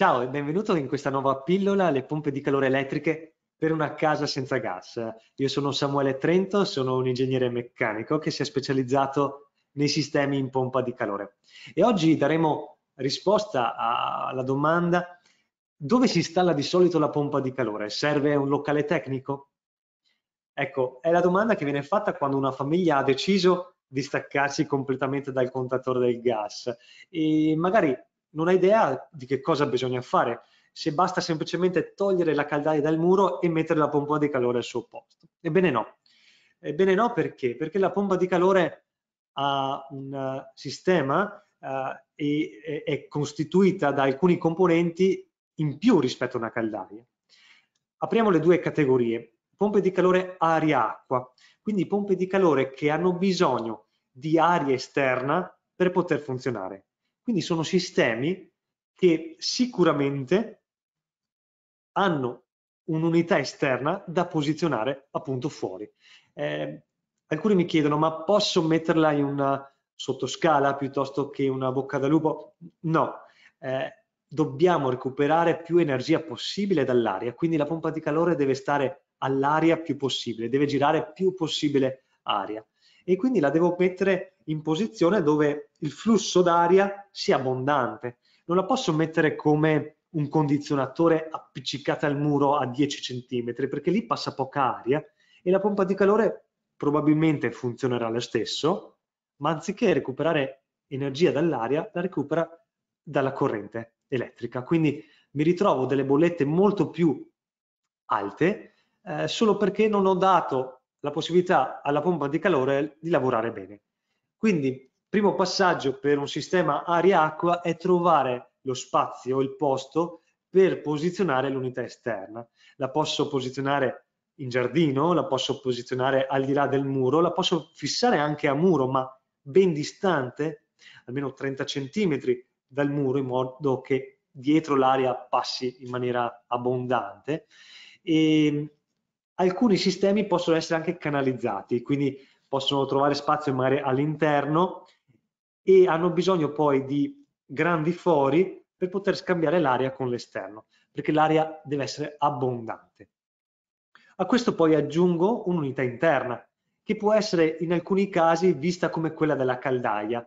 Ciao e benvenuto in questa nuova pillola alle pompe di calore elettriche per una casa senza gas. Io sono Samuele Trento, sono un ingegnere meccanico che si è specializzato nei sistemi in pompa di calore. E oggi daremo risposta alla domanda dove si installa di solito la pompa di calore? Serve un locale tecnico? Ecco, è la domanda che viene fatta quando una famiglia ha deciso di staccarsi completamente dal contatore del gas e magari non ha idea di che cosa bisogna fare, se basta semplicemente togliere la caldaia dal muro e mettere la pompa di calore al suo posto. Ebbene no, ebbene no perché? Perché la pompa di calore ha un eh, sistema eh, e è costituita da alcuni componenti in più rispetto a una caldaia. Apriamo le due categorie, pompe di calore aria-acqua, quindi pompe di calore che hanno bisogno di aria esterna per poter funzionare. Quindi sono sistemi che sicuramente hanno un'unità esterna da posizionare appunto fuori. Eh, alcuni mi chiedono ma posso metterla in una sottoscala piuttosto che una bocca da lupo? No, eh, dobbiamo recuperare più energia possibile dall'aria, quindi la pompa di calore deve stare all'aria più possibile, deve girare più possibile aria e quindi la devo mettere in posizione dove il flusso d'aria sia abbondante. Non la posso mettere come un condizionatore appiccicato al muro a 10 cm perché lì passa poca aria e la pompa di calore probabilmente funzionerà lo stesso, ma anziché recuperare energia dall'aria, la recupera dalla corrente elettrica. Quindi mi ritrovo delle bollette molto più alte eh, solo perché non ho dato la possibilità alla pompa di calore di lavorare bene. Quindi, primo passaggio per un sistema aria-acqua è trovare lo spazio, il posto per posizionare l'unità esterna. La posso posizionare in giardino, la posso posizionare al di là del muro, la posso fissare anche a muro, ma ben distante, almeno 30 cm dal muro, in modo che dietro l'aria passi in maniera abbondante. E alcuni sistemi possono essere anche canalizzati, quindi possono trovare spazio magari all'interno e hanno bisogno poi di grandi fori per poter scambiare l'aria con l'esterno, perché l'aria deve essere abbondante. A questo poi aggiungo un'unità interna, che può essere in alcuni casi vista come quella della caldaia,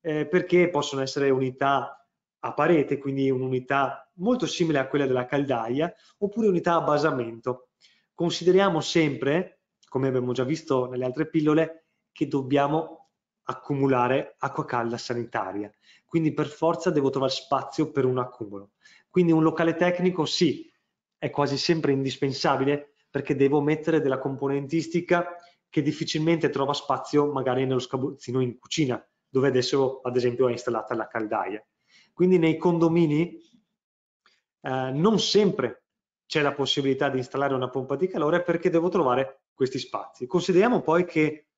eh, perché possono essere unità a parete, quindi un'unità molto simile a quella della caldaia, oppure unità a basamento, consideriamo sempre, come abbiamo già visto nelle altre pillole, che dobbiamo accumulare acqua calda sanitaria. Quindi per forza devo trovare spazio per un accumulo. Quindi un locale tecnico sì, è quasi sempre indispensabile perché devo mettere della componentistica che difficilmente trova spazio magari nello scabuzzino in cucina, dove adesso ad esempio è installata la caldaia. Quindi nei condomini eh, non sempre c'è la possibilità di installare una pompa di calore perché devo trovare questi spazi. Consideriamo poi che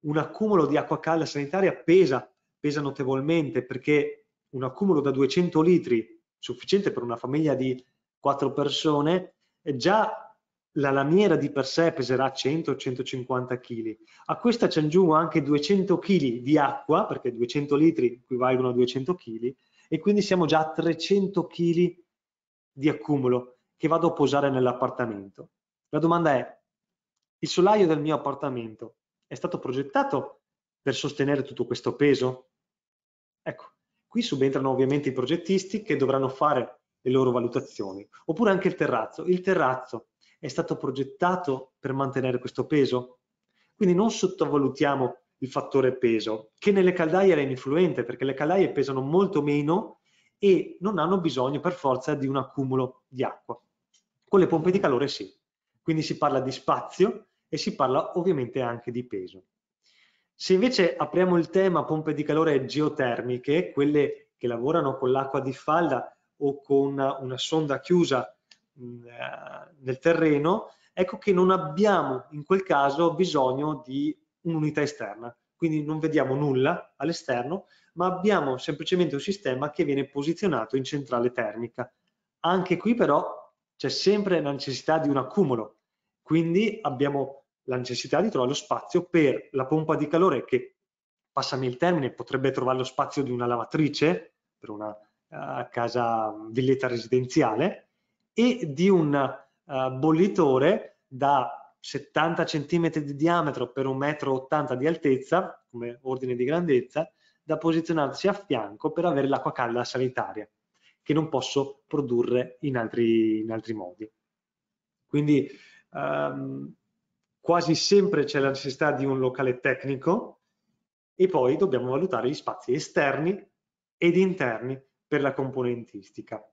un accumulo di acqua calda sanitaria pesa, pesa notevolmente perché un accumulo da 200 litri, sufficiente per una famiglia di 4 persone, eh, già la lamiera di per sé peserà 100-150 kg. A questa ci aggiungo anche 200 kg di acqua, perché 200 litri equivalgono a 200 kg, e quindi siamo già a 300 kg di accumulo che vado a posare nell'appartamento. La domanda è, il solaio del mio appartamento è stato progettato per sostenere tutto questo peso? Ecco, qui subentrano ovviamente i progettisti che dovranno fare le loro valutazioni, oppure anche il terrazzo. Il terrazzo è stato progettato per mantenere questo peso? Quindi non sottovalutiamo il fattore peso, che nelle caldaie era influente perché le caldaie pesano molto meno e non hanno bisogno per forza di un accumulo di acqua. Con le pompe di calore sì. Quindi si parla di spazio e si parla ovviamente anche di peso. Se invece apriamo il tema pompe di calore geotermiche, quelle che lavorano con l'acqua di falda o con una, sonda chiusa mm, eh, nel terreno, ecco che non abbiamo in quel caso bisogno di un'unità esterna, quindi non vediamo nulla all'esterno, ma abbiamo semplicemente un sistema che viene posizionato in centrale termica. Anche qui però c'è sempre la necessità di un accumulo, quindi abbiamo la necessità di trovare lo spazio per la pompa di calore che, passami il termine, potrebbe trovare lo spazio di una lavatrice per una uh, casa mm, villetta residenziale e di un uh, bollitore da 70 cm di diametro per 1,80 m di altezza, come ordine di grandezza, da posizionarsi a fianco per avere l'acqua calda sanitaria che non posso produrre in altri, in altri modi. Quindi ehm, quasi sempre c'è la necessità di un locale tecnico e poi dobbiamo valutare gli spazi esterni ed interni per la componentistica.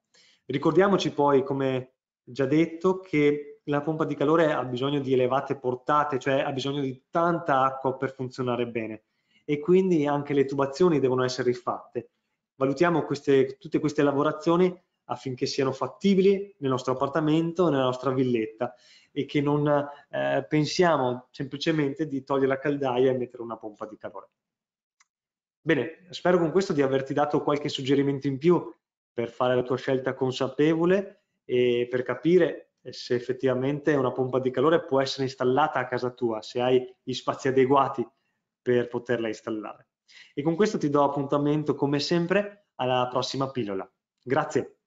Ricordiamoci poi, come già detto, che la pompa di calore ha bisogno di elevate portate, cioè ha bisogno di tanta acqua per funzionare bene e quindi anche le tubazioni devono essere rifatte valutiamo queste, tutte queste lavorazioni affinché siano fattibili nel nostro appartamento, nella nostra villetta e che non eh, pensiamo semplicemente di togliere la caldaia e mettere una pompa di calore. Bene, spero con questo di averti dato qualche suggerimento in più per fare la tua scelta consapevole e per capire se effettivamente una pompa di calore può essere installata a casa tua, se hai gli spazi adeguati per poterla installare. E con questo ti do appuntamento come sempre alla prossima pillola. Grazie.